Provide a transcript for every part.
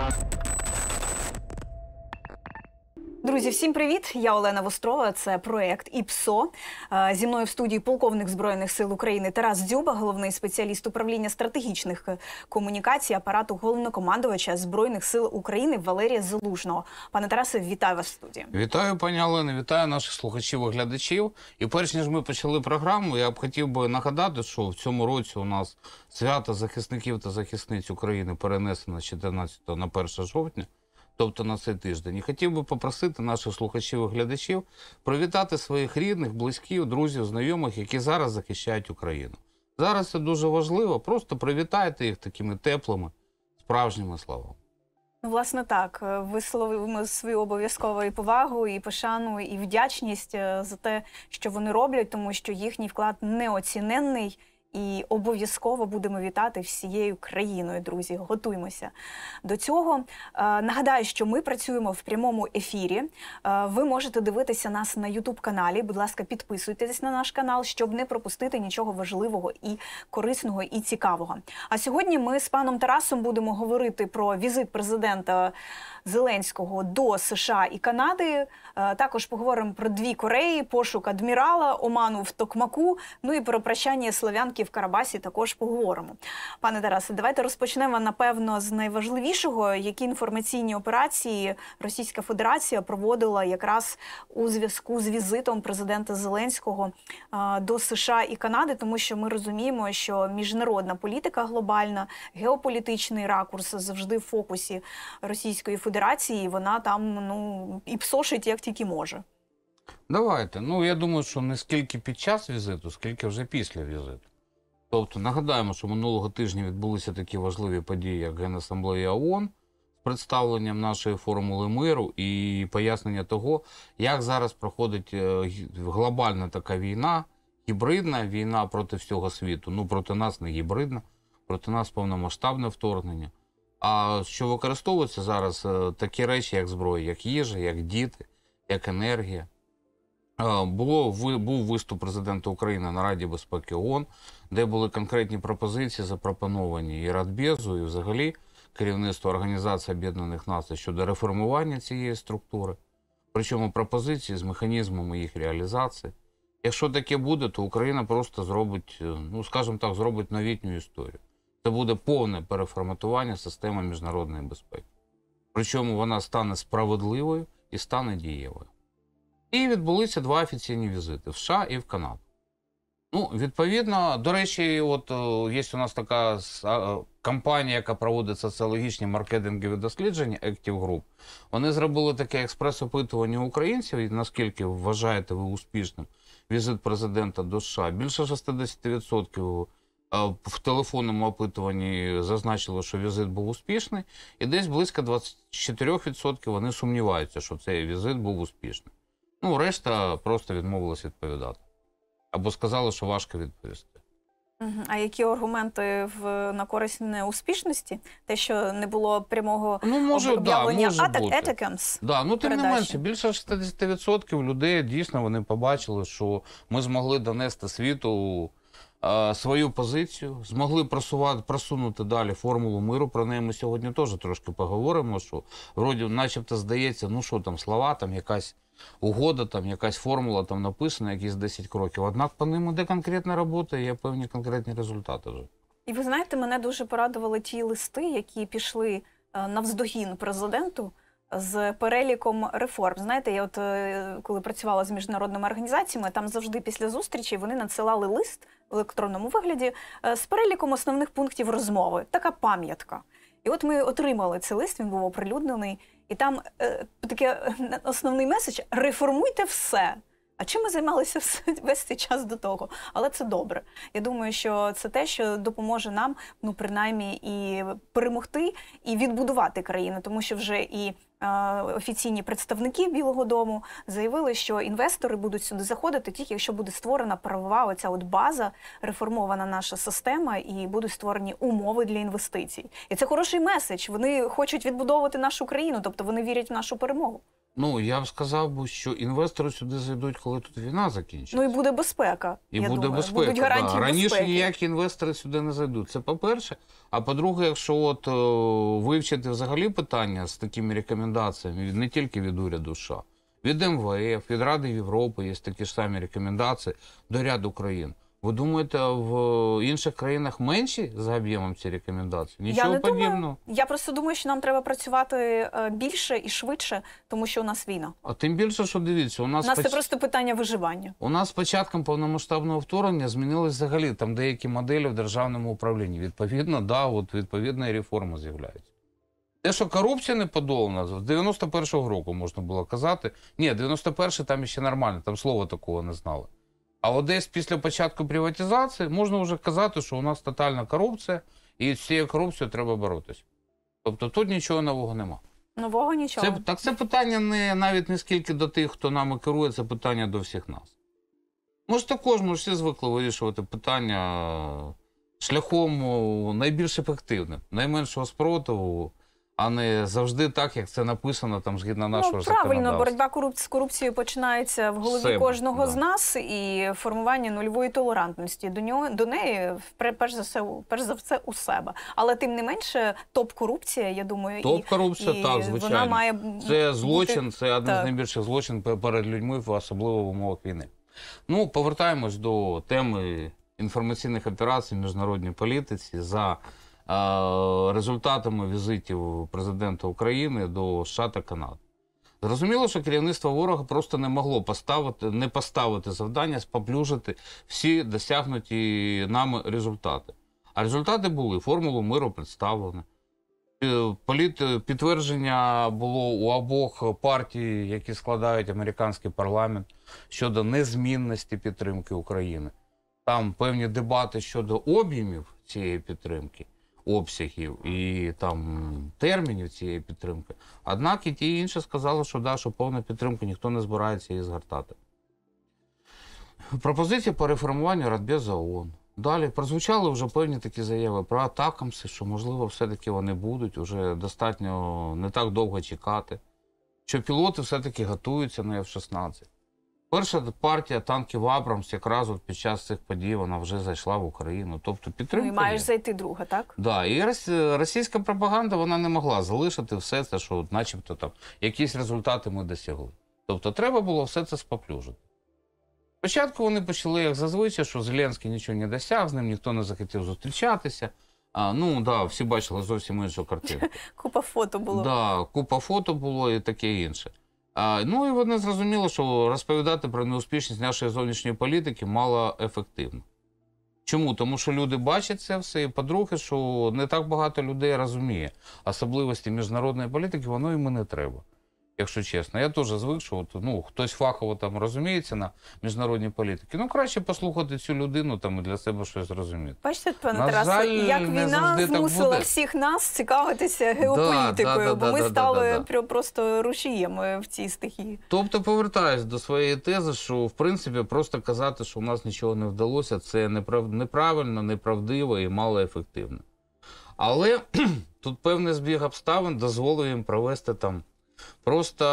Bye. Друзі, всім привіт! Я Олена Вострова. Це проект ІПСО. Е, зі мною в студії полковник збройних сил України Тарас Дзюба, головний спеціаліст управління стратегічних е, комунікацій апарату головнокомандувача збройних сил України Валерія Залужного. Пане Тарасе, вітаю вас в студії. Вітаю, пані Олена, Вітаю наших слухачів і глядачів. І перш ніж ми почали програму, я б хотів би нагадати, що в цьому році у нас свято захисників та захисниць України перенесено з 14 на 1 жовтня тобто на цей тиждень. І хотів би попросити наших слухачів і глядачів привітати своїх рідних, близьких, друзів, знайомих, які зараз захищають Україну. Зараз це дуже важливо. Просто привітайте їх такими теплими, справжніми словами. Ну, власне, так е, висловимо свою обов'язкову і повагу, і пошану, і вдячність е, за те, що вони роблять, тому що їхній вклад неоціненний і обов'язково будемо вітати всією країною, друзі. Готуймося до цього. Е, нагадаю, що ми працюємо в прямому ефірі. Е, ви можете дивитися нас на youtube каналі. Будь ласка, підписуйтесь на наш канал, щоб не пропустити нічого важливого і корисного і цікавого. А сьогодні ми з паном Тарасом будемо говорити про візит президента Зеленського до США і Канади. Е, також поговоримо про дві Кореї, пошук адмірала, оману в Токмаку. Ну і про прощання Слов'янки і в Карабасі також поговоримо. Пане Тарасе, давайте розпочнемо напевно з найважливішого, які інформаційні операції Російська Федерація проводила якраз у зв'язку з візитом президента Зеленського е, до США і Канади, тому що ми розуміємо, що міжнародна політика глобальна, геополітичний ракурс завжди в фокусі Російської Федерації. Вона там ну і псошить як тільки може. Давайте. Ну я думаю, що не скільки під час візиту, скільки вже після візиту. Тобто нагадаємо, що минулого тижня відбулися такі важливі події, як Генасамблея ООН з представленням нашої формули миру і пояснення того, як зараз проходить е, глобальна така війна, гібридна війна проти всього світу. Ну проти нас не гібридна, проти нас повномасштабне вторгнення. А що використовуються зараз е, такі речі, як зброя, як їжа, як діти, як енергія. Е, було був виступ президента України на Раді безпеки ООН де були конкретні пропозиції, запропоновані і Радбезу, і взагалі керівництво Організації Об'єднаних Націй щодо реформування цієї структури, причому пропозиції з механізмами їх реалізації. Якщо таке буде, то Україна просто зробить, е, ну скажімо так, зробить новітню історію. Це буде повне переформатування системи міжнародної безпеки. Причому вона стане справедливою і стане дієвою. І відбулися два офіційні візити в США і в Канаду. Ну, відповідно, до речі, от е, є у нас така е, компанія, яка проводить соціологічні маркетингові дослідження Active Group. Вони зробили таке експрес-опитування українців, і наскільки вважаєте ви успішним візит президента до США. Більше 60% е, в телефонному опитуванні зазначили, що візит був успішний, і десь близько 24% вони сумніваються, що цей візит був успішний. Ну, решта просто відмовилась відповідати або сказали, що важко відповісти. А які аргументи в на користь неуспішності? Те, що не було прямого ну, може, об'явлення да, атак етикемс? Да, ну тим передачі. не менше, більше 60% людей дійсно вони побачили, що ми змогли донести світу е, свою позицію, змогли просувати, просунути далі формулу миру. Про неї ми сьогодні теж трошки поговоримо. Що вроді, начебто, здається, ну що там слова, там якась угода, там якась формула там написана, якісь 10 кроків. Однак по ним іде конкретна робота і є певні конкретні результати. вже. І ви знаєте, мене дуже порадували ті листи, які пішли е, навздогін президенту. З переліком реформ, знаєте, я от е, коли працювала з міжнародними організаціями, там завжди після зустрічі вони надсилали лист в електронному вигляді е, з переліком основних пунктів розмови. Така пам'ятка. І от ми отримали цей лист. Він був оприлюднений. І там е, таке е, основний меседж реформуйте все. А чим ми займалися весь цей час до того? Але це добре. Я думаю, що це те, що допоможе нам, ну принаймні, і перемогти, і відбудувати країну, тому що вже і Е, офіційні представники Білого Дому заявили, що інвестори будуть сюди заходити тільки, якщо буде створена правова оця от база, реформована наша система, і будуть створені умови для інвестицій. І це хороший меседж. Вони хочуть відбудовувати нашу країну, тобто вони вірять в нашу перемогу. Ну я б сказав що інвестори сюди зайдуть, коли тут війна закінчиться. Ну і буде безпека. І я буде думаю. безпека. Будуть гарантії да. Раніше безпеки. ніякі інвестори сюди не зайдуть. Це по-перше. А по-друге, якщо от о, е, вивчити взагалі питання з такими рекомендаціями, не тільки від уряду США, від МВФ, від Ради Європи, є такі ж самі рекомендації до ряду країн. Ви думаєте, в інших країнах менші за об'ємом ці рекомендації? Нічого я подібного. Думаю, я просто думаю, що нам треба працювати е, більше і швидше, тому що у нас війна. А тим більше, що дивіться, у нас у нас поч... це просто питання виживання. У нас з початком повномасштабного вторгнення змінились взагалі там деякі моделі в державному управлінні. Відповідно, да, от відповідна і реформа з'являється. Те, що корупція не подолана, з 91-го року можна було казати. Ні, 91-й там ще нормально, там слова такого не знали. А десь після початку приватизації можна вже казати, що у нас тотальна корупція, і з цією корупцією треба боротися. Тобто тут нічого нового нема. Нового нічого. Це, Так це питання не навіть не скільки до тих, хто нами керує, це питання до всіх нас. Ми ж також ми ж всі звикли вирішувати питання шляхом найбільш ефективним, найменшого спротиву, а не завжди так, як це написано там згідно ну, нашого ну, правильно. Боротьба коруп... з корупцією починається в голові Себе, кожного да. з нас, і формування нульової толерантності до нього до неї перш за все перш за все у себе. Але тим не менше, топ корупція, я думаю, топ корупція і, так звичайно. Вона має це злочин. Бути... Це один з найбільших злочин перед людьми, особливо в умовах війни. Ну повертаємось до теми інформаційних операцій в міжнародній політиці за результатами візитів президента України до США та Канади. Зрозуміло, що керівництво ворога просто не могло поставити не поставити завдання, споплюжити всі досягнуті нами результати. А результати були формулу миру представлено. Е, політ е, підтвердження було у обох партій, які складають американський парламент щодо незмінності підтримки України. Там певні дебати щодо об'ємів цієї підтримки обсягів і там термінів цієї підтримки. Однак і ті і інші сказали, що да, що повну підтримку ніхто не збирається її згортати. Пропозиція по реформуванню Радбеза ООН. Далі прозвучали вже певні такі заяви про атакамси, що, можливо, все-таки вони будуть вже достатньо не так довго чекати, що пілоти все-таки готуються на F-16. Перша партія танків Абрамс якраз от під час цих подій вона вже зайшла в Україну. Тобто підтримка. Ну і маєш є. зайти друга, так? Да. І російська пропаганда вона не могла залишити все це, що, от начебто, там якісь результати ми досягли. Тобто, треба було все це споплюжити. Спочатку вони почали, як зазвичай, що Зеленський нічого не досяг, з ним ніхто не захотів зустрічатися. А, Ну да, всі бачили зовсім іншу картину. Купа фото було. Да, Купа фото було і таке інше. Ну і вони зрозуміли, що розповідати про неуспішність нашої зовнішньої політики мало ефективно. Чому? Тому що люди бачать це все. І по-друге, що не так багато людей розуміє особливості міжнародної політики, воно їм і не треба якщо чесно. Я теж звик, що от, ну, хтось фахово там розуміється на міжнародній політиці. Ну, краще послухати цю людину там і для себе щось зрозуміти. Бачите, пане Тарасе, як війна змусила всіх нас цікавитися геополітикою, да, да, да, бо ми да, стали да, да. просто рушіями в цій стихії. Тобто, повертаюсь до своєї тези, що в принципі просто казати, що у нас нічого не вдалося, це неправильно, неправдиво і малоефективно. Але тут певний збіг обставин дозволив їм провести там просто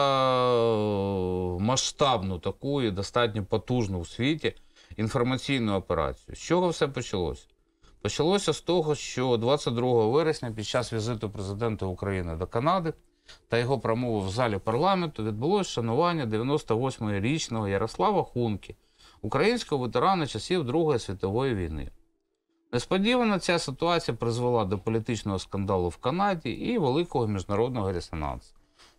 е, масштабну таку і достатньо потужну у світі інформаційну операцію. З чого все почалося? Почалося з того, що 22 вересня під час візиту президента України до Канади та його промови в залі парламенту відбулося шанування 98-річного Ярослава Хунки, українського ветерана часів Другої світової війни. Несподівано ця ситуація призвела до політичного скандалу в Канаді і великого міжнародного резонансу.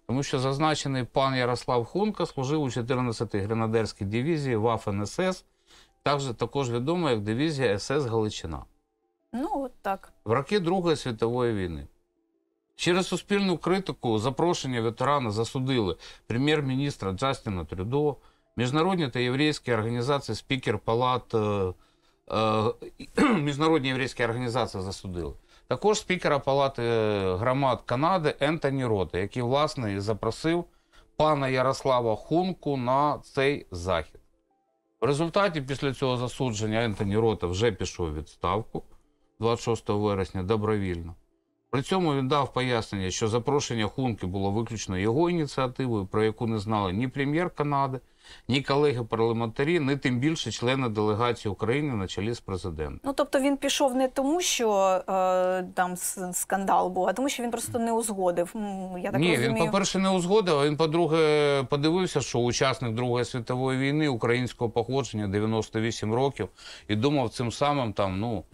Тому що зазначений пан Ярослав Хунка служив у 14-й гренадерській дивізії Вафен СС, також, також відома як дивізія СС Галичина. Ну, от так. В роки Другої світової війни. Через суспільну критику запрошення ветерана засудили прем'єр-міністра Джастіна Трюдо, міжнародні та єврейські організації спікер палат е, е, міжнародні єврейські організації засудили. Також спікера Палати е, громад Канади Ентоні Рота, який власне запросив пана Ярослава Хунку на цей захід. В результаті після цього засудження Ентоні Рота вже пішов у відставку 26 вересня добровільно. При цьому він дав пояснення, що запрошення Хунки було виключно його ініціативою, про яку не знали ні прем'єр Канади ні колеги-парламентарі, ні тим більше члени делегації України на чолі з президентом. Ну тобто він пішов не тому, що е, там скандал був, а тому, що він просто не узгодив. Я так ні, розумію. він, по перше, не узгодив. а Він, по-друге, подивився, що учасник Другої світової війни українського походження 98 років, і думав цим самим там, ну.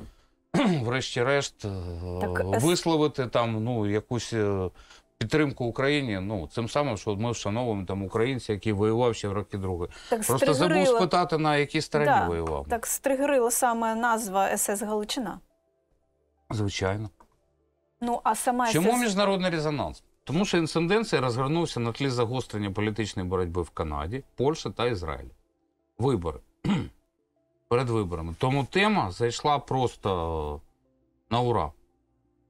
Врешті-решт е, е, висловити там ну якусь е, підтримку Україні. Ну цим самим, що ми вшановуємо там українця, який воював ще в роки другої. Так просто забув спитати на якій стороні да, воював. Так стригерила саме назва СС Галичина. Звичайно. Ну а сама чому СС... міжнародний резонанс? Тому що інциденція розгорнувся на тлі загострення політичної боротьби в Канаді, Польщі та Ізраїлі. Вибори перед виборами. Тому тема зайшла просто на ура.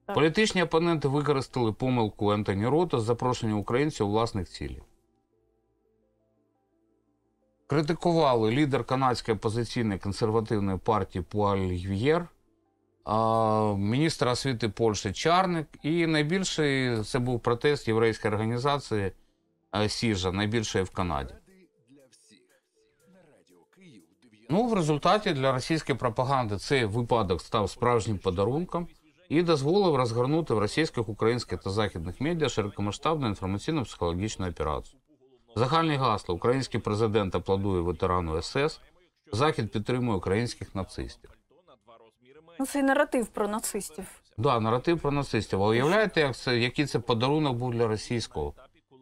Політичні опоненти використали помилку Ентоні Рота з запрошення українців у власних цілів. Критикували лідер канадської опозиційної консервативної партії Пуальєр, міністра освіти Польщі Чарник. І найбільший це був протест єврейської організації е, Сіжа, найбільшої в Канаді. Ну в результаті для російської пропаганди цей випадок став справжнім подарунком і дозволив розгорнути в російських, українських та західних медіа широкомасштабну інформаційно-психологічну операцію. Загальні гасла Український президент аплодує ветерану СС. Захід підтримує українських нацистів. Ну, це і наратив про нацистів. Так, да, наратив про нацистів. А уявляєте, як це який це подарунок був для російського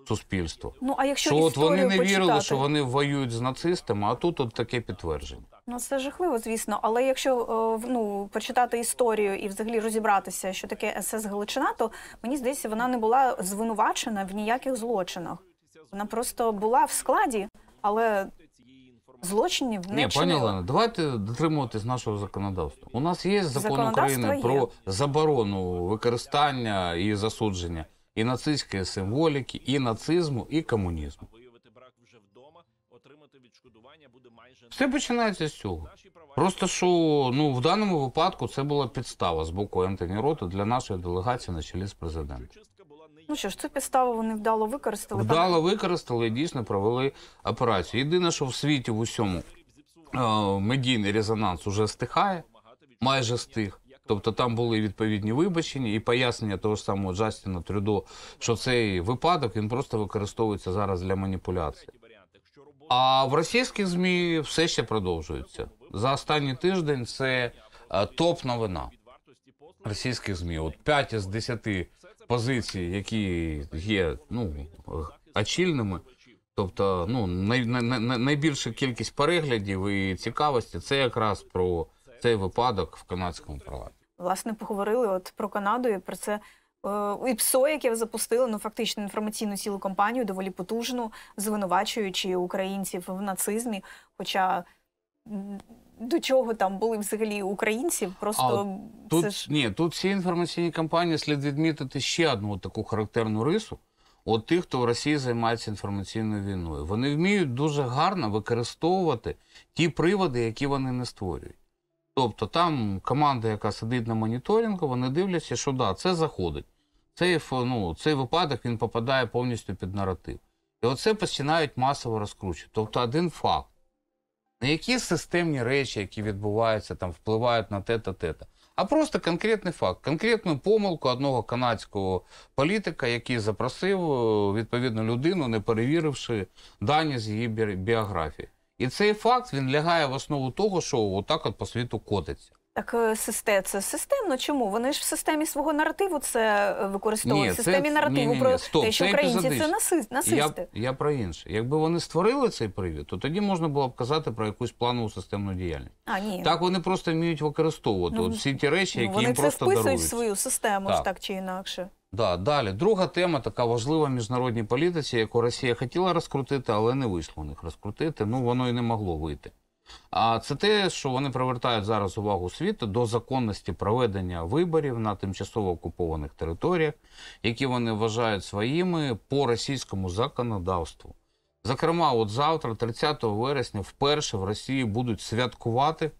суспільства? Ну а якщо що от вони не вірили, що вони воюють з нацистами, а тут от таке підтвердження. Ну це жахливо, звісно. Але якщо е, ну почитати історію і взагалі розібратися, що таке СС Галичина, то мені здається, вона не була звинувачена в ніяких злочинах. Вона просто була в складі, але злочинів не Ні, пані Олена, давайте дотримуватись нашого законодавства. У нас є закон України є. про заборону використання і засудження і нацистської символіки, і нацизму, і комунізму. Все починається з цього. Просто що ну в даному випадку це була підстава з боку Ентоні Рота для нашої делегації на чолі з президентом. Ну що ж, цю підставу вони вдало використали. Вдало використали і дійсно провели операцію. Єдине, що в світі в усьому е, медійний резонанс уже стихає, майже стих. Тобто там були відповідні вибачення і пояснення того ж самого Джастіна Трюдо, що цей випадок він просто використовується зараз для маніпуляції. А в російських змі все ще продовжується за останній тиждень. Це е, топ новина російських змі. От 5 з 10 позицій, які є ну очільними, тобто ну най, най, найбільша кількість переглядів і цікавості, це якраз про цей випадок в канадському парламенті. Власне поговорили от про Канаду і про це. Е, і ПСО, яке ви запустили, ну фактично інформаційну цілу кампанію, доволі потужну, звинувачуючи українців в нацизмі. Хоча до чого там були взагалі українці, просто а тут ж... ні, тут всі інформаційні кампанії слід відмітити ще одну таку характерну рису. От тих, хто в Росії займається інформаційною війною, вони вміють дуже гарно використовувати ті приводи, які вони не створюють. Тобто там команда, яка сидить на моніторингу, вони дивляться, що да, це заходить. Цей ну, цей випадок він попадає повністю під наратив. І оце починають масово розкручувати. Тобто один факт. Не які системні речі, які відбуваються, там, впливають на те-та, те-та, а просто конкретний факт, конкретну помилку одного канадського політика, який запросив е, відповідну людину, не перевіривши дані з її біографії. І цей факт він лягає в основу того, що отак от по світу котиться. Так, е, систе це системно. Чому вони ж в системі свого наративу це е, використовують ні, в системі це, наративу ні, ні, про Стоп, те, що це українці це насисти. Я, я про інше. Якби вони створили цей привід, то тоді можна було б казати про якусь планову системну діяльність. А ні, так вони просто вміють використовувати ну, от всі ті речі, ну, які вони їм це просто вписують дарують. свою систему, так. ж так чи інакше. Да, далі друга тема така важлива в міжнародній політиці, яку Росія хотіла розкрутити, але не вийшло у них розкрутити. Ну воно і не могло вийти. А це те, що вони привертають зараз увагу світу до законності проведення виборів на тимчасово окупованих територіях, які вони вважають своїми по російському законодавству. Зокрема, от завтра, 30 вересня, вперше в Росії будуть святкувати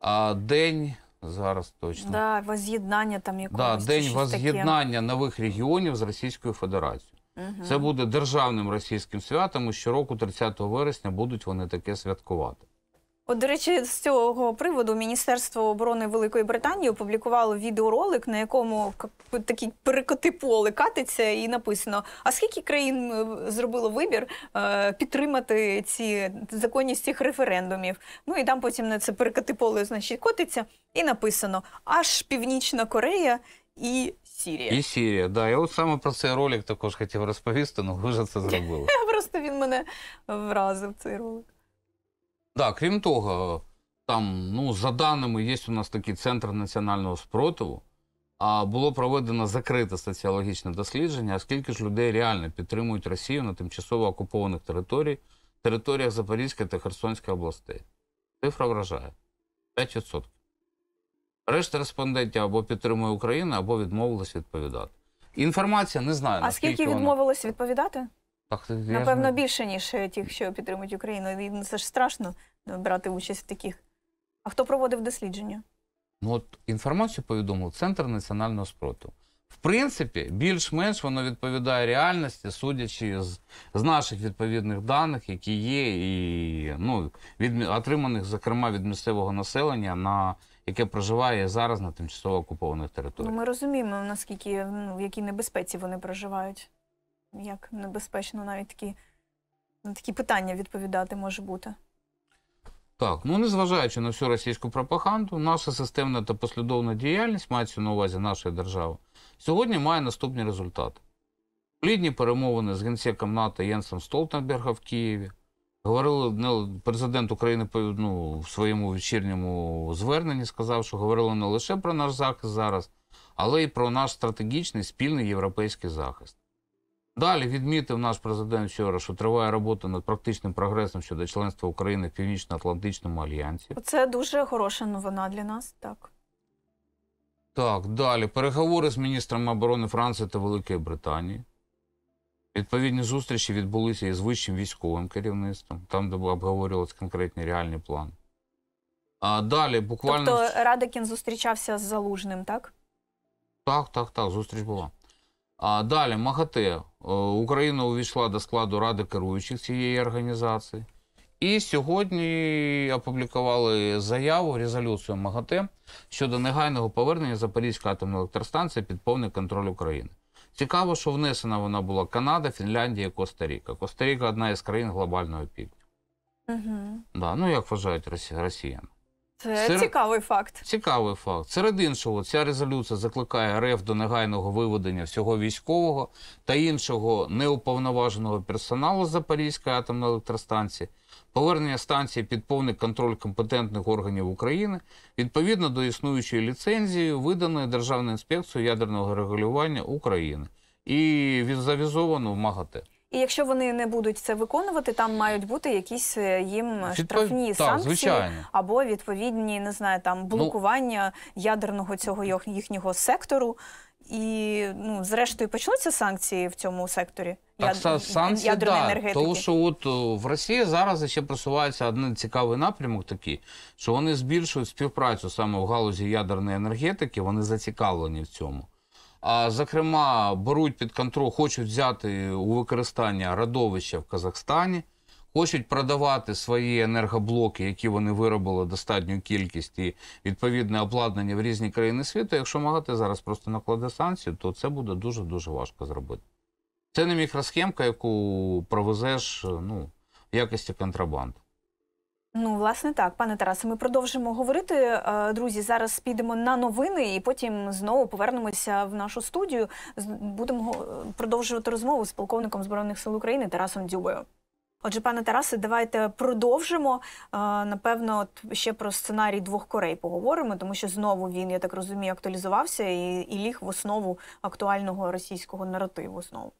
а, день зараз точно. Да, Воз'єднання там якогось. Да, День воз'єднання нових регіонів з Російською Федерацією. Угу. Це буде державним російським святом. і Щороку, 30 вересня, будуть вони таке святкувати. От, до речі, з цього приводу Міністерство оборони Великої Британії опублікувало відеоролик, на якому такі перекоти поле катиться, і написано: а скільки країн е, зробило вибір е, підтримати ці законність цих референдумів? Ну і там потім на це перекоти поле значить котиться, і написано: аж Північна Корея. І Сірія. І Сірія, да. Я от саме про цей ролик також хотів розповісти, але ну, ви ж це зробили. Просто він мене вразив цей ролик. Да, крім того, там, ну, за даними, є у нас такий центр національного спротиву. А було проведено закрите соціологічне дослідження, скільки ж людей реально підтримують Росію на тимчасово окупованих територіях, територіях Запорізької та Херсонської областей. Цифра вражає 5%. Решта респондентів або підтримує Україну, або відмовились відповідати. Інформація не знаю. А скільки вона... відмовилось відповідати? Так, Напевно, більше, ніж е, тих, що підтримують Україну. І ну, Це ж страшно ну, брати участь в таких. А хто проводив дослідження? Ну, от інформацію повідомив Центр національного спротиву. В принципі, більш-менш воно відповідає реальності, судячи з з наших відповідних даних, які є, і ну, від, отриманих, зокрема, від місцевого населення, на яке проживає зараз на тимчасово окупованих територіях. Ну, ми розуміємо, наскільки ну, в якій небезпеці вони проживають як небезпечно навіть такі на ну, такі питання відповідати може бути. Так, ну незважаючи на всю російську пропаганду, наша системна та послідовна діяльність мається на увазі нашої держави, сьогодні має наступні результати: плідні перемовини з генсеком НАТО Єнсом Столтенберга в Києві. Говорили не, ну, президент України ну, в своєму вечірньому зверненні, сказав, що говорили не лише про наш захист зараз, але й про наш стратегічний спільний європейський захист. Далі відмітив наш президент вчора, що триває робота над практичним прогресом щодо членства України в Північно-Атлантичному альянсі. Це дуже хороша новина для нас, так. Так, далі. Переговори з міністрами оборони Франції та Великої Британії. Відповідні зустрічі відбулися із вищим військовим керівництвом, там, де обговорювалися конкретні реальні плани. А далі буквально. Тобто Радикін зустрічався з Залужним, так? Так, так, так. Зустріч була. А далі МАГАТЕ е, Україна увійшла до складу ради керуючих цієї організації. І сьогодні опублікували заяву, резолюцію МАГАТЕ щодо негайного повернення Запорізької атомної електростанції під повний контроль України. Цікаво, що внесена вона була Канада, Фінляндія, Коста-Ріка. Коста-Ріка одна із країн глобального півдня. Угу. Да, ну як вважають росіяни. Це Сер... цікавий факт. Цікавий факт. Серед іншого, ця резолюція закликає РФ до негайного виведення всього військового та іншого неуповноваженого персоналу Запорізької атомної електростанції, повернення станції під повний контроль компетентних органів України відповідно до існуючої ліцензії, виданої Державною інспекцією ядерного регулювання України, і завізовано в МАГАТЕ. І якщо вони не будуть це виконувати, там мають бути якісь е, їм штрафні так, санкції звичайно. або відповідні, не знаю, там ну, блокування ну, ядерного цього їхнього сектору. І ну, зрештою почнуться санкції в цьому секторі. Так, яд... санкції, ядерної да, Тому що от в Росії зараз ще просувається один цікавий напрямок, такий, що вони збільшують співпрацю саме в галузі ядерної енергетики. Вони зацікавлені в цьому а зокрема беруть під контроль, хочуть взяти у використання родовища в Казахстані, хочуть продавати свої енергоблоки, які вони виробили достатню кількість і відповідне обладнання в різні країни світу. Якщо магати зараз просто накладе санкції, то це буде дуже дуже важко зробити. Це не мікросхемка, яку провезеш ну, в якості контрабанду. Ну, власне, так, пане Тарасе, ми продовжимо говорити. Е, друзі, зараз підемо на новини, і потім знову повернемося в нашу студію. Будемо е, продовжувати розмову з полковником збройних сил України Тарасом Дзюбою. Отже, пане Тарасе, давайте продовжимо. Е, напевно, ще про сценарій двох корей поговоримо, тому що знову він, я так розумію, актуалізувався і, і ліг в основу актуального російського наративу знову.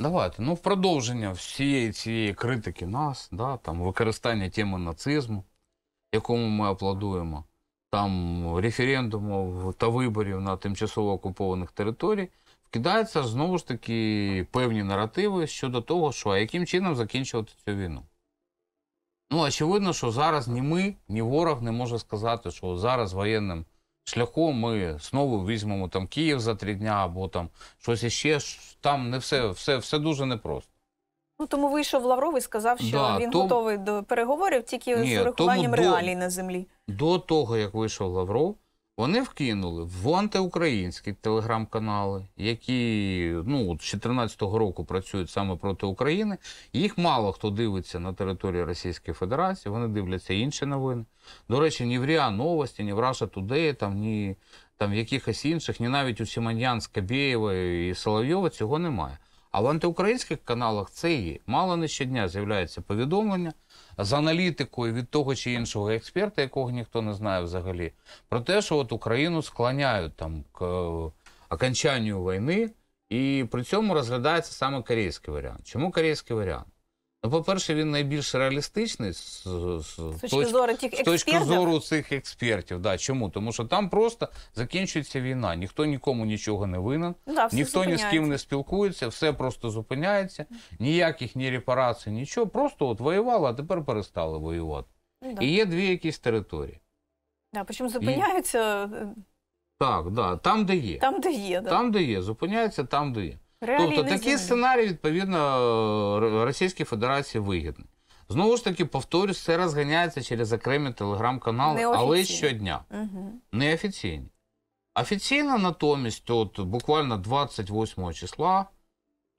Давайте ну в продовження всієї цієї критики нас, да, там використання теми нацизму, якому ми аплодуємо, там референдумів та виборів на тимчасово окупованих територій, вкидаються знову ж таки певні наративи щодо того, що а яким чином закінчувати цю війну. Ну, очевидно, що зараз ні ми, ні ворог не може сказати, що зараз воєнним шляхом ми знову візьмемо там Київ за три дня або там щось іще. Там не все, все, все дуже непросто. Ну тому вийшов Лавров і сказав, що Да, він то- готовий до переговорів тільки Ні, з урахуванням тому до- реалій на землі. До того, як вийшов Лавров, вони вкинули в антиукраїнські телеграм-канали, які ну, з 2014 року працюють саме проти України. Їх мало хто дивиться на території Російської Федерації, вони дивляться інші новини. До речі, ні в Ріа Новості, ні в Раша Тудеї, ні там в якихось інших, ні навіть у Сіманьян, Скабєєва і Соловйова цього немає. А в антиукраїнських каналах це є. Мало не щодня з'являється повідомлення з аналітикою від того чи іншого експерта, якого ніхто не знає взагалі, про те, що от Україну склоняють там к е, окончанню війни, і при цьому розглядається саме корейський варіант. Чому корейський варіант? Ну, по-перше, він найбільш реалістичний з, з, з точки зору тих з точки зору цих експертів. Да. Чому? Тому що там просто закінчується війна, ніхто нікому нічого не винен, да, ніхто ні з ким не спілкується, все просто зупиняється, ніяких ні репарацій, нічого. Просто от воювали, а тепер перестали воювати. Да. І є дві якісь території. Да, Причому зупиняються. І... Е, так, да, там, де є. Там, де є, да. Там, де є, зупиняються там, де є. Реалійний тобто такий сценарій, відповідно, Російській Федерації вигідний. Знову ж таки, повторюсь, це розганяється через окремі телеграм-канали, але щодня. Угу. Неофіційні. Офіційно натомість, от буквально 28 числа,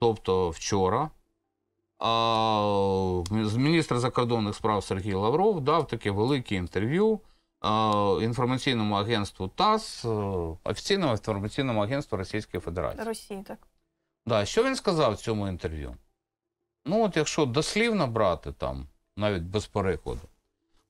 тобто вчора, а, міністр закордонних справ Сергій Лавров дав таке велике інтерв'ю інформаційному агентству ТАСС, е, офіційному інформаційному агентству Російської Федерації. Росії, так. Да, що він сказав в цьому інтерв'ю? Ну, от якщо дослівно брати там, навіть без перекладу,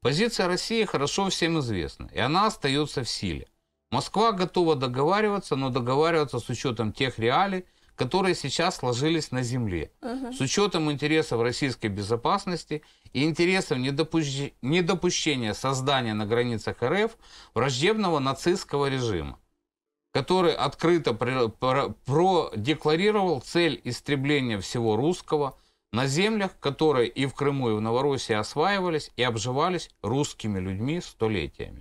позиция России хорошо всем известна, и она остается в силе. Москва готова договариваться, но договариваться с учетом тех реалий, которые сейчас сложились на Земле, угу. с учетом интересов российской безопасности и интересов недопущ... недопущения создания на границах РФ враждебного нацистского режима. который открыто продекларировал цель истребления всего русского на землях, которые и в Крыму, и в Новороссии осваивались и обживались русскими людьми століттями.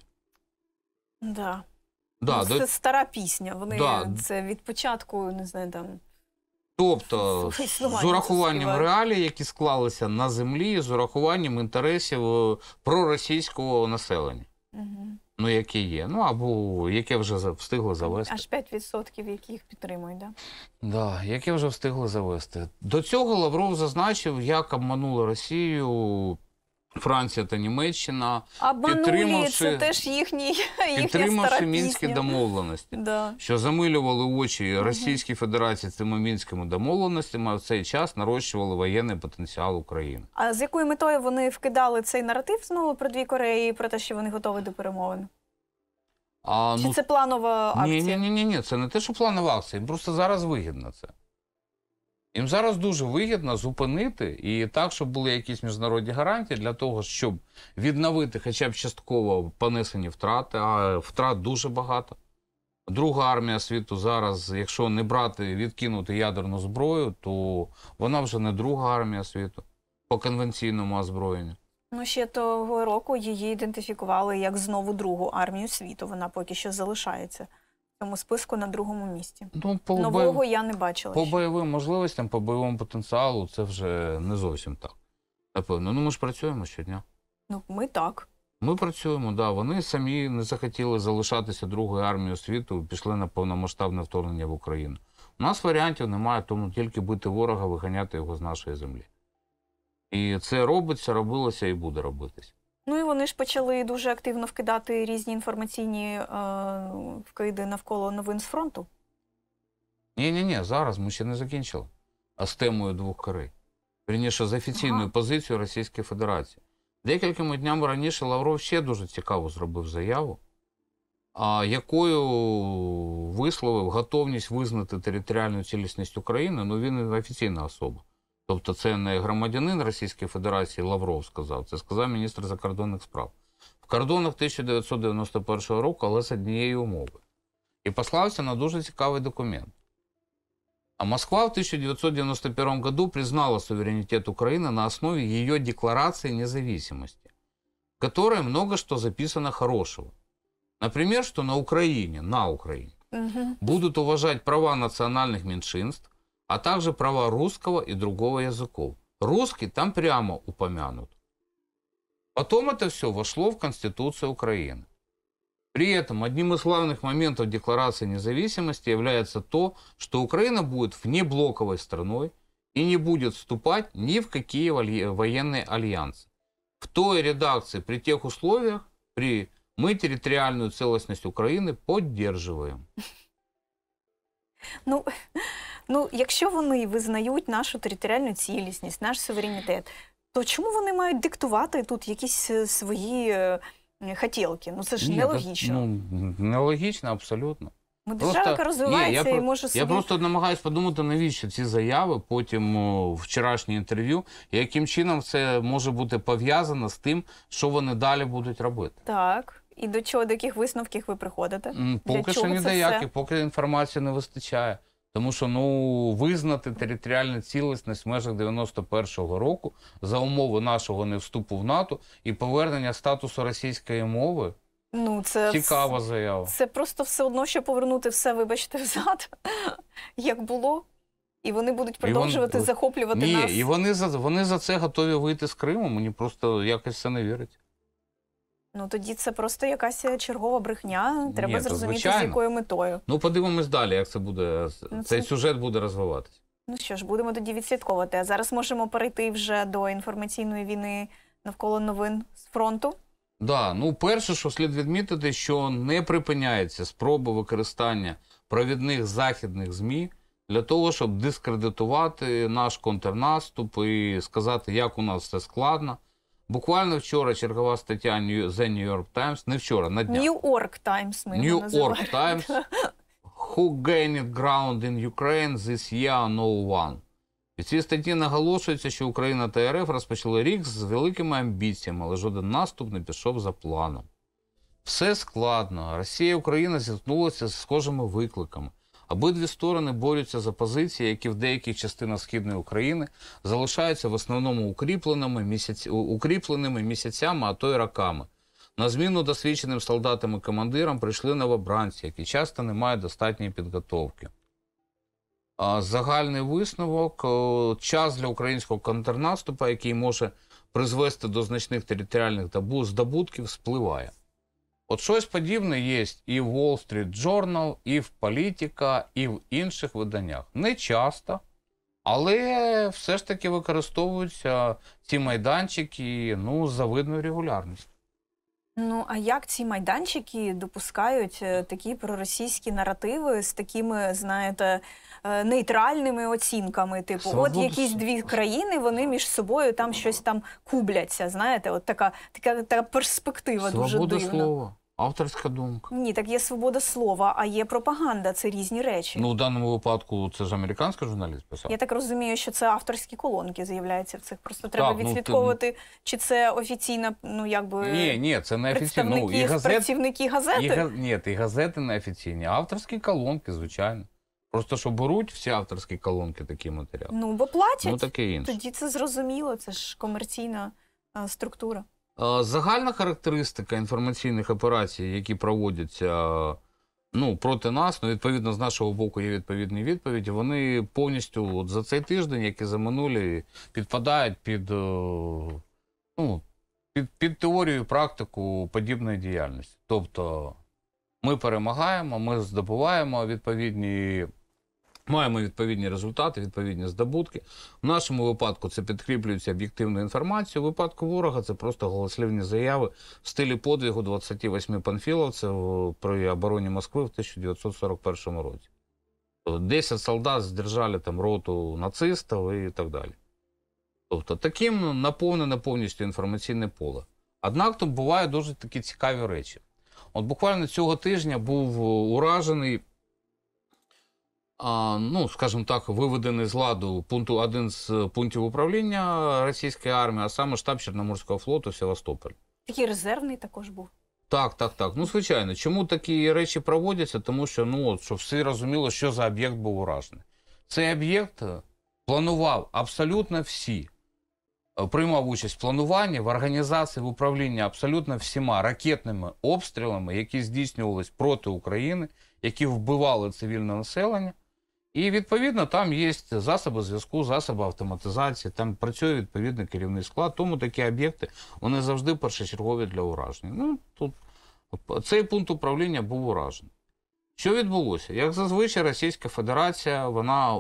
Да. Да, Це ну, да, стара пісня. Вони да. це від початку, не знаю, там. Тобто, з урахуванням реалій, які склалися на землі, з урахуванням інтересів е, проросійського населення. Угу ну які є. Ну або яке вже встигло завести. Аж 5% яких підтримують, да? Да, яке вже встигло завести. До цього Лавров зазначив, як обманула Росію Франція та Німеччина Обманули, підтримавши це теж їхні, їхні підтримавши мінські домовленості, да. що замилювали очі Російській Федерації цими мінськими домовленостями а в цей час нарощували воєнний потенціал України. А з якою метою вони вкидали цей наратив знову про дві Кореї про те, що вони готові до перемовин? А, Чи ну, це планова акція? Ні, ні, ні, ні, це не те, що планова акція. Просто зараз вигідно це. Їм зараз дуже вигідно зупинити і так, щоб були якісь міжнародні гарантії для того, щоб відновити хоча б частково понесені втрати, а втрат дуже багато. Друга армія світу зараз, якщо не брати, відкинути ядерну зброю, то вона вже не друга армія світу по конвенційному озброєнню. Ну, ще того року її ідентифікували як знову другу армію світу. Вона поки що залишається цьому списку на другому місці. Ну, по Нового бо... я не бачила. По ще. бойовим можливостям, по бойовому потенціалу це вже не зовсім так. Напевно, ну ми ж працюємо щодня. Ну, ми так. Ми працюємо, да. Вони самі не захотіли залишатися Другою армією світу, і пішли на повномасштабне вторгнення в Україну. У нас варіантів немає, тому тільки бити ворога, виганяти його з нашої землі. І це робиться, робилося і буде робитись. Ну і вони ж почали дуже активно вкидати різні інформаційні е, вкиди навколо новин з фронту. Ні, ні, ні, зараз ми ще не закінчили. А з темою двох корей. Вірніше, з офіційною ага. позицією Російської Федерації. Декількома днями раніше Лавров ще дуже цікаво зробив заяву, а якою висловив готовність визнати територіальну цілісність України, ну він офіційна особа. Тобто, це не громадянин Російської Федерації Лавров сказав, це сказав міністр закордонних справ. В кордонах 1991 року, але з однієї умови. І послався на дуже цікавий документ. А Москва в 1991 году признала суверенитет Украины на основе ее декларации независимости, в которой много что записано хорошего. Например, что на Украине, на Украине, угу. будут уважать права национальных меньшинств, а также права русского и другого языков. Русский там прямо упомянут. Потом это все вошло в Конституцию Украины. При этом одним из главных моментов Декларации независимости является то, что Украина будет внеблоковой страной и не будет вступать ни в какие военные альянсы. В той редакции при тех условиях, при мы территориальную целостность Украины поддерживаем. Ну, Ну, якщо вони визнають нашу територіальну цілісність, наш суверенітет, то чому вони мають диктувати тут якісь е, свої е, хотілки? Ну це ж Ні, нелогічно. Ну, Нелогічно, абсолютно. Ну, держава розвивається ні, я, і може собі... Я просто намагаюся подумати, навіщо ці заяви потім о, вчорашнє інтерв'ю, яким чином це може бути пов'язано з тим, що вони далі будуть робити. Так. І до чого, до яких висновків ви приходите? Поки що ні до яких, поки інформації не вистачає. Тому що ну визнати територіальну цілісність в межах 91-го року за умови нашого невступу в НАТО і повернення статусу російської мови. Ну, це цікава заява. Це просто все одно, що повернути все, вибачте, взад, як було, і вони будуть продовжувати і вони... захоплювати Ні, нас. Ні, І вони за вони за це готові вийти з Криму. Мені просто якось це не вірить. Ну тоді це просто якась чергова брехня. Треба Ні, зрозуміти, звичайно. з якою метою. Ну подивимось далі, як це буде. Ну, Цей це- сюжет буде розвиватися. Ну що ж, будемо тоді відслідковувати. А зараз можемо перейти вже до інформаційної війни навколо новин з фронту. Да, ну перше, що слід відмітити, що не припиняється спроба використання провідних західних ЗМІ для того, щоб дискредитувати наш контрнаступ і сказати, як у нас все складно, Буквально вчора чергова стаття The New York Times, не вчора, на днях. New York Times ми New York Times. Who gained ground in Ukraine this year no one. В цій статті наголошується, що Україна та РФ розпочали рік з великими амбіціями, але жоден наступ не пішов за планом. Все складно. Росія і Україна зіткнулися з схожими викликами. Обидві сторони борються за позиції, які в деяких частинах східної України залишаються в основному укріпленими місяць укріпленими місяцями, а то й роками. На зміну досвідченим солдатам і командирам прийшли новобранці, які часто не мають достатньої підготовки. Загальний висновок е, час для українського контрнаступу, який може призвести до значних територіальних здобутків, спливає. От щось подібне є і в Wall Street Journal, і в Політика, і в інших виданнях. Не часто, але все ж таки використовуються ці майданчики ну, з завидною регулярністю. Ну, а як ці майданчики допускають е, такі проросійські наративи з такими, знаєте, е, нейтральними оцінками? Типу, Свободу... от якісь дві країни вони між собою там щось там кубляться. Знаєте, от така така, така перспектива Свободу дуже дивна. слова. Авторська думка. Ні, так є свобода слова, а є пропаганда. Це різні речі. Ну, в даному випадку це ж американський журналіст писав. Я так розумію, що це авторські колонки з'являються в цих. Просто так, треба ну, ти... чи це офіційна, ну якби. Ні, ні, це не офіційно. Ну, і газет... працівники газети. І га... Ні, і газети не офіційні, а авторські колонки, звичайно. Просто що беруть всі авторські колонки такі матеріали. Ну, бо платять. Ну, таке інше. Тоді це зрозуміло, це ж комерційна е, структура. Е, загальна характеристика інформаційних операцій, які проводяться ну, проти нас, ну відповідно з нашого боку є відповідні відповіді. Вони повністю от за цей тиждень, як і за минулі, підпадають під е, ну, під, під теорію і практику подібної діяльності. Тобто ми перемагаємо, ми здобуваємо відповідні Маємо відповідні результати, відповідні здобутки. В нашому випадку це підкріплюється об'єктивною інформацією. У випадку ворога це просто голослівні заяви в стилі подвігу 28 панфіловців при обороні Москви в 1941 році. 10 солдат здержали там роту нацистів і так далі. Тобто, таким наповнене повністю інформаційне поле. Однак тут бувають дуже такі цікаві речі. От буквально цього тижня був уражений ну, скажем так, виведений з ладу пункту один з э, пунктів управління російської армії, а саме штаб Чорноморського флоту Севастополь. Такий резервний також був. Так, так, так. Ну, звичайно, чому такі речі проводяться? Тому що ну, от, щоб всі розуміли, що за об'єкт був уражений. Цей об'єкт е, планував абсолютно всі. Е, приймав участь в плануванні в організації в управлінні абсолютно всіма ракетними обстрілами, які здійснювалися проти України, які вбивали цивільне населення. І відповідно там є засоби зв'язку, засоби автоматизації, там працює відповідний керівний склад, тому такі об'єкти вони завжди першочергові для ураження. Ну тут цей пункт управління був уражений. Що відбулося? Як зазвичай, Російська Федерація вона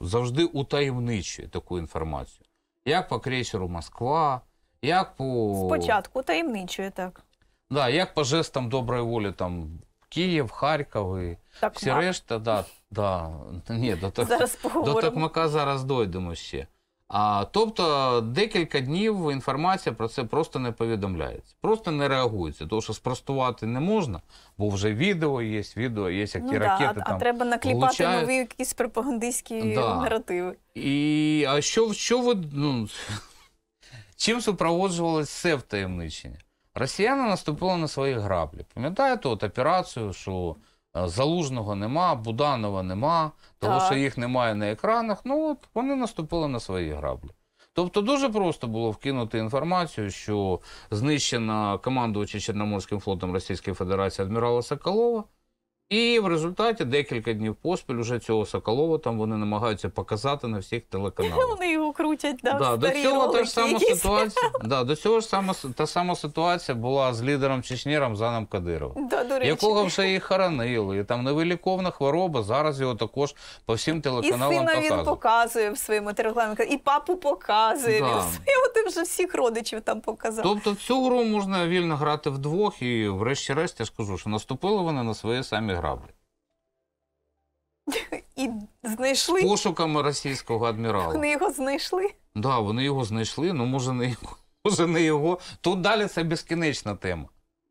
завжди утаємничує таку інформацію. Як по крейсеру Москва, як по. Спочатку таємничує, так. Да, Як по жестам доброї волі там Київ, Харків так, всі мак. решта. Да. Да. Ні, до так, зараз поговоримо. до Токмака зараз дойдемо ще. А, Тобто декілька днів інформація про це просто не повідомляється, просто не реагується, тому що спростувати не можна, бо вже відео є, відео є, як ну, да, ракети а, там А треба накліпати влучають. нові якісь пропагандистські да. наративи. І а що що ви ну, чим супроводжувалось це в таємничення? Росіяни наступили на свої граблі. Пам'ятаєте от операцію, що Е, залужного нема, Буданова нема, того, що їх немає на екранах. Ну от вони наступили на свої граблі. Тобто дуже просто було вкинути інформацію, що знищена командуюча Чорноморським флотом Російської Федерації адмірала Соколова. І в результаті декілька днів поспіль уже цього Соколова там вони намагаються показати на всіх телеканалах. Вони його крутять, да, да, до цього та ж сама ситуація. Да, до цього ж сама та сама ситуація була з лідером Чечні Рамзаном Кадировим, да, до речі. якого вже і хоронили. І Там невиліковна хвороба. Зараз його також по всім телеканалам. І сина він показує в своєму телеканалу, і папу показує. Да. Він своєму вже всіх родичів там показав. Тобто, цю гру можна вільно грати вдвох, і врешті-решт я скажу, що наступили вони на своє самі вони І знайшли. З пошуками російського адмірала. Вони його знайшли. Так, да, вони його знайшли, ну може не його. Може не його. Тут далі це безкінечна тема.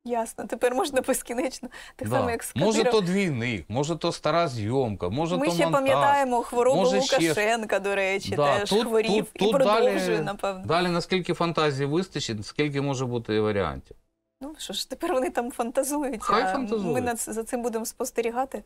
Ясно, тепер можна безкінечно. Так да. само, як з Може, то двійник, може, то стара зйомка, може Ми то. Ми ще пам'ятаємо хворобу може Лукашенка, ще... до речі, да. теж тут, хворів тут, тут, і продовжує, далі, напевно. Далі наскільки фантазії вистачить, скільки може бути варіантів. Ну що ж, тепер вони там фантазують. Хай фантазують. Ми над за цим будемо спостерігати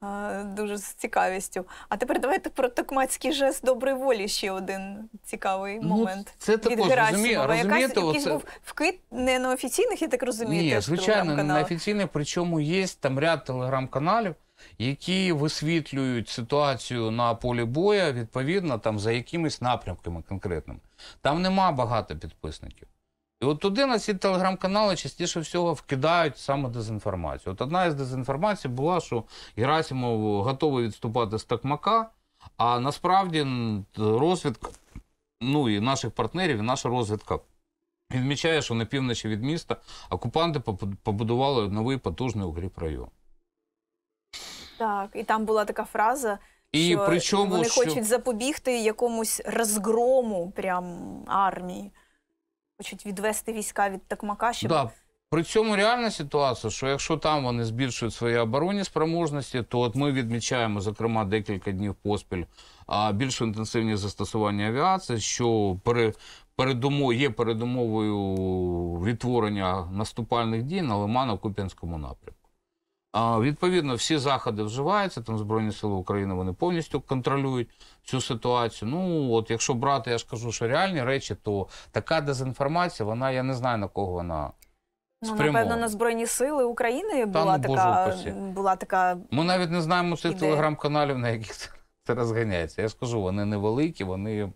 а, дуже з цікавістю. А тепер давайте про токмацький жест доброї волі ще один цікавий ну, момент. Це від також розуміє, розумієте, Якийсь оце... був вкид не на офіційних, я так розумію. Ні, звичайно, не на офіційних, причому є там ряд телеграм-каналів. Які висвітлюють ситуацію на полі боя відповідно там за якимись напрямками конкретними. Там нема багато підписників. І от туди на ці телеграм-канали частіше всього вкидають саме дезінформацію. От одна із дезінформацій була, що Герасимов готовий відступати з Такмака. а насправді розвідка, ну і наших партнерів, і наша розвідка відмічає, що на півночі від міста окупанти побудували новий потужний укріпрайон. Так, і там була така фраза. І що причому, Вони що... хочуть запобігти якомусь розгрому прям армії хочуть відвести війська від такмака, щоб да. При цьому реальна ситуація, що якщо там вони збільшують свої оборонні спроможності, то от ми відмічаємо зокрема декілька днів поспіль більш інтенсивні застосування авіації, що пере, передумо, є передумовою відтворення наступальних дій на Лимано-Куп'янському напрямку. Відповідно, всі заходи вживаються, там Збройні Сили України вони повністю контролюють цю ситуацію. Ну, от якщо брати, я ж кажу, що реальні речі, то така дезінформація, вона, я не знаю, на кого вона. Ну, напевно, на Збройні Сили України була Та, ну, така. була така Ми навіть не знаємо цих телеграм-каналів, на яких це розганяється. Я скажу, вони невеликі, вони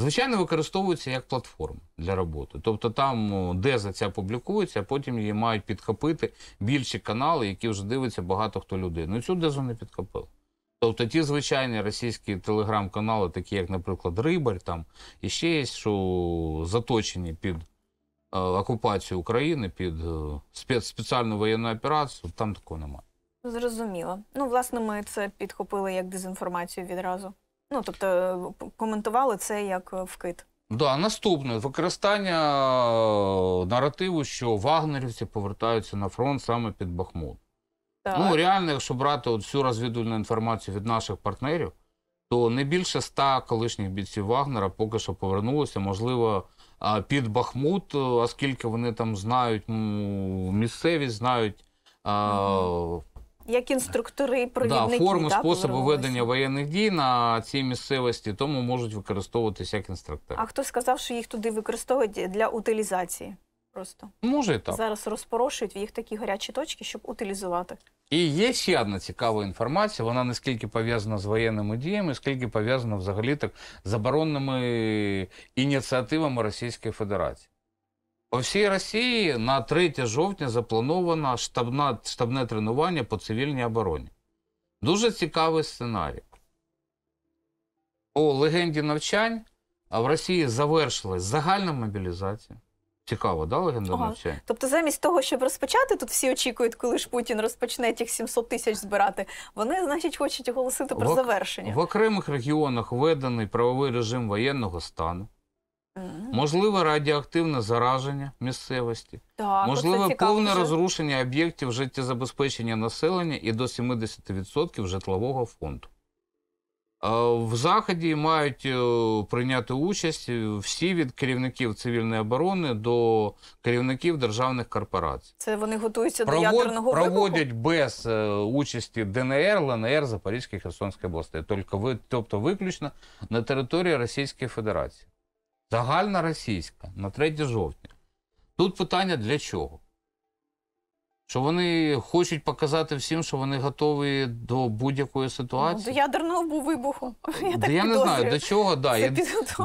звичайно, використовується як платформа для роботи. Тобто там, де за це публікується, потім її мають підхопити більші канали, які вже дивиться багато хто людей. Ну цю дезу не підхопили. Тобто ті звичайні російські телеграм-канали, такі як, наприклад, Рибаль, там і ще є, що заточені під е, окупацію України, під е, спец, спеціальну воєнну операцію, там такого немає. Зрозуміло. Ну, власне, ми це підхопили як дезінформацію відразу. Ну тобто е, коментували це як е, вкид. Да, наступне використання е, наративу, що вагнерівці повертаються на фронт саме під Бахмут. Так. Ну реально, якщо брати от всю розвідувальну інформацію від наших партнерів, то не більше ста колишніх бійців Вагнера поки що повернулося, можливо, під Бахмут, оскільки вони там знають ну, місцевість, знають. Mm -hmm як інструктори провідники, да, форми так, способи ведення воєнних дій на цій місцевості, тому можуть використовуватися як інструктори. А хто сказав, що їх туди використовують для утилізації? Просто може і так зараз розпорошують в їх такі гарячі точки, щоб утилізувати. І є ще одна цікава інформація. Вона не скільки пов'язана з воєнними діями, скільки пов'язана взагалі так заборонними ініціативами Російської Федерації. У всій Росії на 3 жовтня заплановано штабна, штабне тренування по цивільній обороні. Дуже цікавий сценарій. У легенді навчань а в Росії завершилась загальна мобілізація. Цікаво, да, легенда ага. навчання? Тобто, замість того, щоб розпочати, тут всі очікують, коли ж Путін розпочне тих 700 тисяч збирати. Вони, значить, хочуть оголосити про в, завершення. В окремих регіонах введений правовий режим воєнного стану. Можливе радіоактивне зараження місцевості, так, можливе цікаво, повне вже. розрушення об'єктів життєзабезпечення населення і до 70% житлового фонду. В заході мають е, прийняти участь всі від керівників цивільної оборони до керівників державних корпорацій. Це вони готуються Провод, до ядерного вибуху? проводять без е, участі ДНР, ЛНР, Запорізької Херсонської областей, тобто виключно на території Російської Федерації. Загальна російська на 3 жовтня. Тут питання для чого? Що вони хочуть показати всім, що вони готові до будь-якої ситуації. Ну, до ядерного вибуху. Я так я не знаю, до чого. Да, я,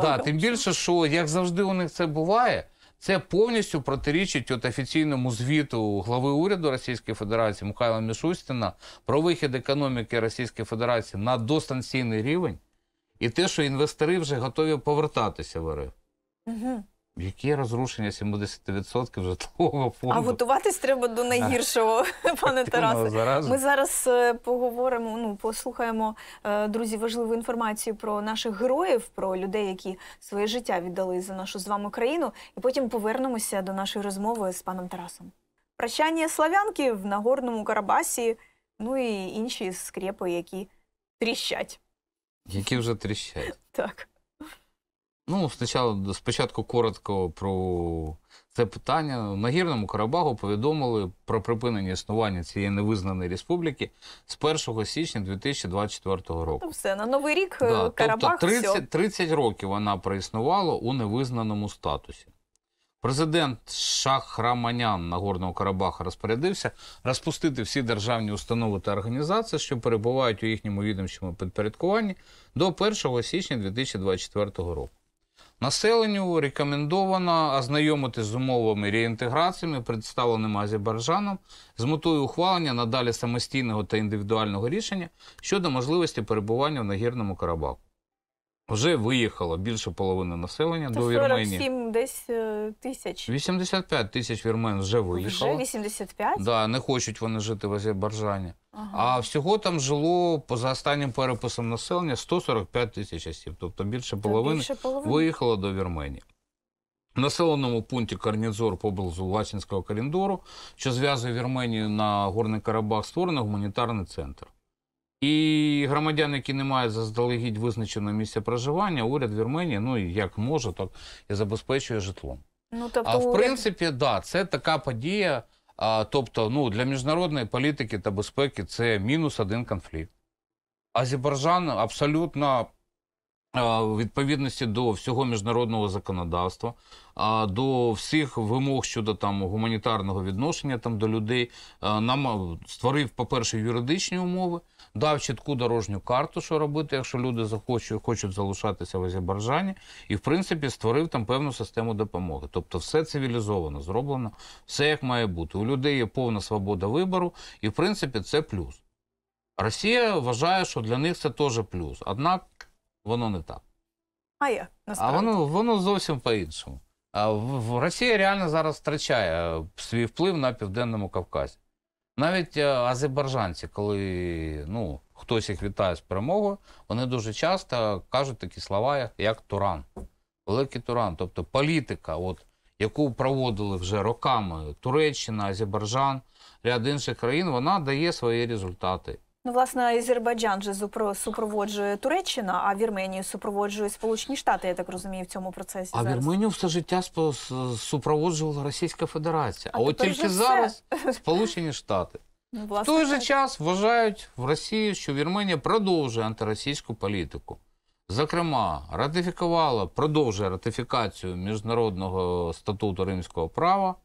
да, Тим більше, що як завжди у них це буває, це повністю протирічить от офіційному звіту глави уряду Російської Федерації Михайла Мішустіна про вихід економіки Російської Федерації на достанційний рівень. І те, що інвестори вже готові повертатися в РФ. Угу. Яке розрушення 70% житлового фонду? А готуватись треба до найгіршого, пане Тарасе. Заразу. Ми зараз е, поговоримо. Ну послухаємо е, друзі важливу інформацію про наших героїв, про людей, які своє життя віддали за нашу з вами країну, і потім повернемося до нашої розмови з паном Тарасом. Прощання слав'янки в Нагорному Карабасі, ну і інші скрепи, які тріщать. Які вже тріщать. Так. Ну, спочатку, спочатку коротко про це питання. Нагірному Карабагу повідомили про припинення існування цієї невизнаної республіки з 1 січня 2024 року. Ну, все, на новий рік да, е, тобто Карабах. Тобто 30, 30 років вона проіснувала у невизнаному статусі. Президент Шахраманян Нагорного Карабаха розпорядився розпустити всі державні установи та організації, що перебувають у їхньому відомчому підпорядкуванні до 1 січня 2024 року. Населенню рекомендовано ознайомитись з умовами реінтеграції, представленими Азербайджаном, з метою ухвалення надалі самостійного та індивідуального рішення щодо можливості перебування в нагірному Карабаху. Вже виїхало більше половини населення до Вірменії. 47 десь е, тисяч. 85 тисяч вірмен вже Вже виїхало. 85? Да, не хочуть вони жити в Азербайджані. Ага. А всього там жило поза останнім переписом населення 145 тисяч осіб, тобто більше половини більше половини. виїхало до Вірменії. В населеному пункті Карнідзор поблизу Лачинського коридору, що зв'язує Вірменію на Горний Карабах, створено гуманітарний центр. І громадяни, які не мають заздалегідь визначеного місця проживання, уряд Вірменії, ну як може, так і забезпечує житлом. Ну тобто, а в принципі, да, це така подія. А, Тобто, ну для міжнародної політики та безпеки це мінус один конфлікт. Азербайджан абсолютно Е, відповідності до всього міжнародного законодавства, е, до всіх вимог щодо там гуманітарного відношення там до людей, е, нам створив, по-перше, юридичні умови, дав чітку дорожню карту, що робити, якщо люди захочуть хочуть залишатися в Азербайджані, і в принципі створив там певну систему допомоги. Тобто, все цивілізовано зроблено, все як має бути. У людей є повна свобода вибору, і в принципі це плюс. Росія вважає, що для них це теж плюс. Однак воно не так. А є насправді? А воно воно зовсім по-іншому. В Росія реально зараз втрачає е, свій вплив на південному Кавказі. Навіть е, азербайджанці, коли ну, хтось їх вітає з перемогою, вони дуже часто кажуть такі слова, як Туран, великий Туран. Тобто політика, от, яку проводили вже роками Туреччина, Азербайджан, ряд інших країн, вона дає свої результати. Ну, власне, Азербайджан же супроводжує Туреччина, а Вірменію супроводжує Сполучені Штати. Я так розумію, в цьому процесі а Вірменію все життя супроводжувала Російська Федерація. А, а от тільки зараз все. Сполучені Штати ну, власне, в той же так. час вважають в Росії, що Вірменія продовжує антиросійську політику. Зокрема, ратифікувала, продовжує ратифікацію міжнародного статуту римського права.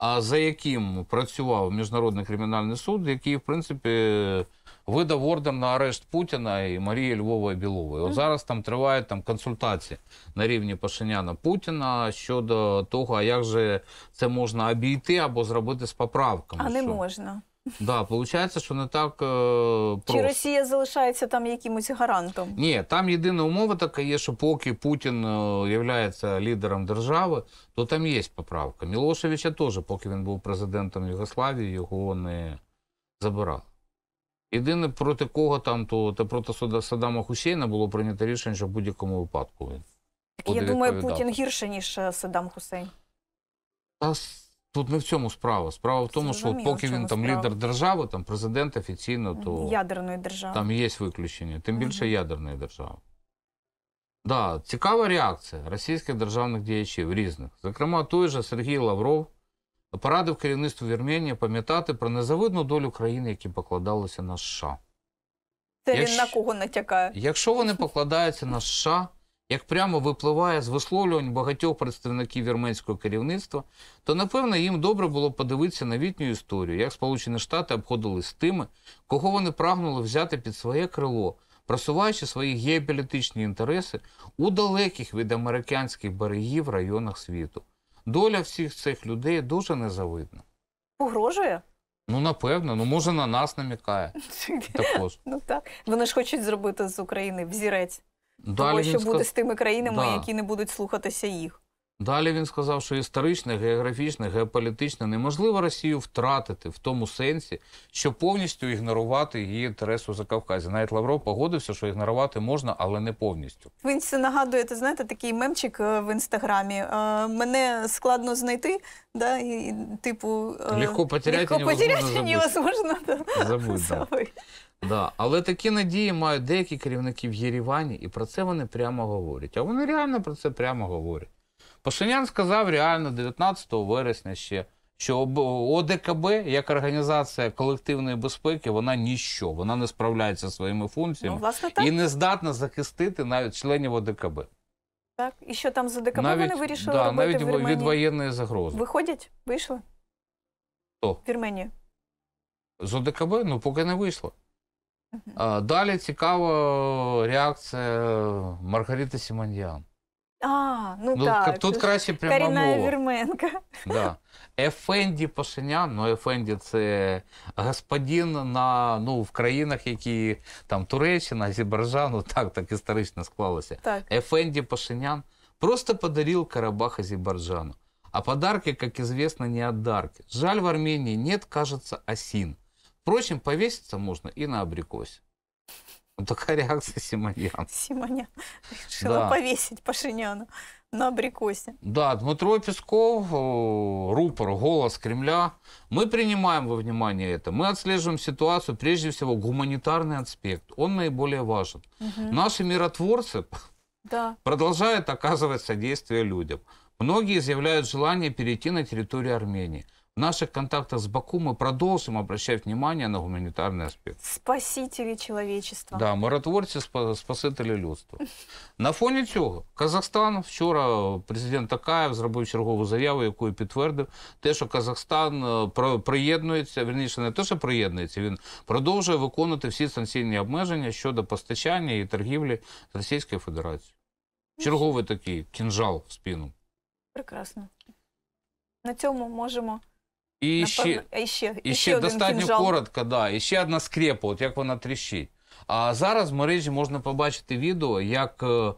А за яким працював міжнародний кримінальний суд, який в принципі видав ордер на арешт Путіна і Марії Львової Білової. От зараз там тривають там консультації на рівні Пашиняна Путіна щодо того, а як же це можна обійти або зробити з поправками. А не що... можна. Да, виходить, що не так е, просто. Чи Росія залишається там якимось гарантом? Ні, там єдина умова така є, що поки Путін е, є лідером держави, то там є поправка. Мілошевича теж, поки він був президентом Югославії, його не забирав. Єдине, проти кого там, то та проти Саддама Хусейна було прийнято рішення, що в будь-якому випадку він. Так, я думаю, Путін гірше, ніж е, Саддам Хусейн. Тут не в цьому справа. Справа в тому, що поки він там лідер держави, там президент офіційно, то ядерної держави там є виключення, тим більше ядерної держави. Да, цікава реакція російських державних діячів різних. Зокрема, той же Сергій Лавров порадив керівництву Вірменії пам'ятати про незавидну долю країни, які покладалися на США. Це він на кого натякає? Якщо вони покладаються на США як прямо випливає з висловлювань багатьох представників вірменського керівництва, то напевно їм добре було подивитися новітню історію, як Сполучені Штати обходились з тими, кого вони прагнули взяти під своє крило, просуваючи свої геополітичні інтереси у далеких від американських берегів районах світу. Доля всіх цих людей дуже незавидна. Погрожує? Ну, напевно, ну може на нас намікає. Також. Ну так. Вони ж хочуть зробити з України взірець. Далі Тому що буде сказ... з тими країнами, да. які не будуть слухатися їх. Далі він сказав, що історичне, географічне, геополітичне неможливо Росію втратити в тому сенсі, що повністю ігнорувати її інтересу за Кавказі. Навіть Лавров погодився, що ігнорувати можна, але не повністю. Він це нагадує, ти знаєте, такий мемчик е, в інстаграмі. Е, мене складно знайти, да, і, типу е, легко потеряти, легко невозможно, потеряти невозможно забути. забути. Да. Але такі надії мають деякі керівники в Єрівані, і про це вони прямо говорять. А вони реально про це прямо говорять. Пашинян сказав реально 19 вересня ще, що ОДКБ як організація колективної безпеки, вона ніщо, вона не справляється своїми функціями ну, власне, і не здатна захистити навіть членів ОДКБ. Так, і що там з ОДКБ навіть, вони вирішили да, робити навіть в Вірменії? від воєнної загрози. Виходять? Вийшли? Хто? Вірменія. З ОДКБ? Ну поки не вийшло. Далі цікава реакція Маргарити Сімоньян. А, ну, ну так. Тут краще пряма Каріна мова. Ну, Вірменка. Да. Ефенді Пашинян, ну Ефенді це господин на, ну, в країнах, які там Туреччина, Азербайджан, ну так так історично склалося. Так. Ефенді Пашинян просто подарил Карабах Азербайджану. А подарки, как известно, не от дарки. Жаль, в Армении нет, кажется, осин. Впрочем, повеситься можно и на абрикосе. Вот такая реакция Симоньян. Симоньян решила да. повесить Пашиняну на абрикосе. Да, Дмитро Песков, э, рупор, голос Кремля. Мы принимаем во внимание это. Мы отслеживаем ситуацию, прежде всего, гуманитарный аспект. Он наиболее важен. Угу. Наши миротворцы да. продолжают оказывать содействие людям. Многие заявляют желание перейти на территорию Армении. В наших контактах с Баку мы продолжим обращать внимание на гуманитарный аспект. Спасители человечества. Да, миротворці, спасителі людства. На фоні цього Казахстан вчора президент Такаєв зробив чергову заяву, якою підтвердив те, що Казахстан е, приєднується, верніше не те, що приєднується, він продовжує виконувати всі санкційні обмеження щодо постачання і торгівлі з Російською Федерацією. Ну, Черговий такий кінжал в спину. Прекрасно. На цьому можемо. І е, ще і ще, і ще один достатньо кінжал. коротко, да, і ще одна скрепа, от як вона тріщить. А зараз в мережі можна побачити відео, як е,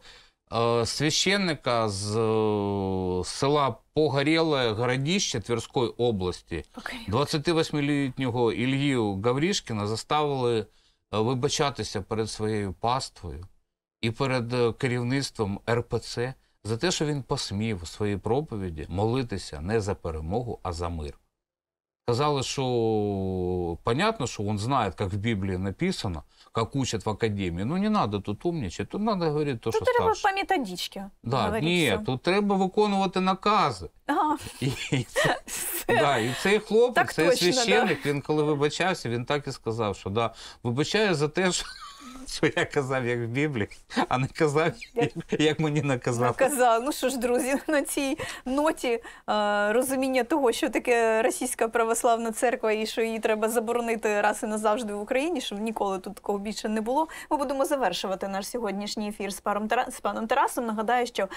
е, священника з е, села Погоріле Городіще Тверської області, 28-літнього Ілью Гаврішкіна заставили е, вибачатися перед своєю паствою і перед е, керівництвом РПЦ за те, що він посмів у своїй проповіді молитися не за перемогу, а за мир. Казалось, что понятно, что он знает, как в Библии написано, как учат в академии. Ну не надо тут умничать, тут надо говорить то, що Тут треба старше. по методичці. Да, говорить ні, тут треба виконувати накази. І, да, і цей хлопець, цей точно, священник, він коли вибачався, він так і сказав, що да, вибачаю за те, що що я казав, як в Біблії, а не казав, як мені наказав. Наказав. Ну що ж, друзі, на цій ноті е, розуміння того, що таке російська православна церква і що її треба заборонити раз і назавжди в Україні, щоб ніколи тут такого більше не було. Ми будемо завершувати наш сьогоднішній ефір з паром з паном Тарасом. Нагадаю, що е,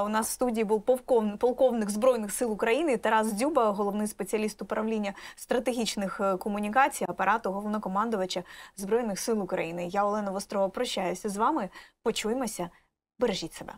у нас в студії був полковник, полковник збройних сил України Тарас Дзюба, головний спеціаліст управління стратегічних е, комунікацій апарату головнокомандувача збройних сил України. Я Олена Вострова прощаюся з вами. Почуємося. Бережіть себе.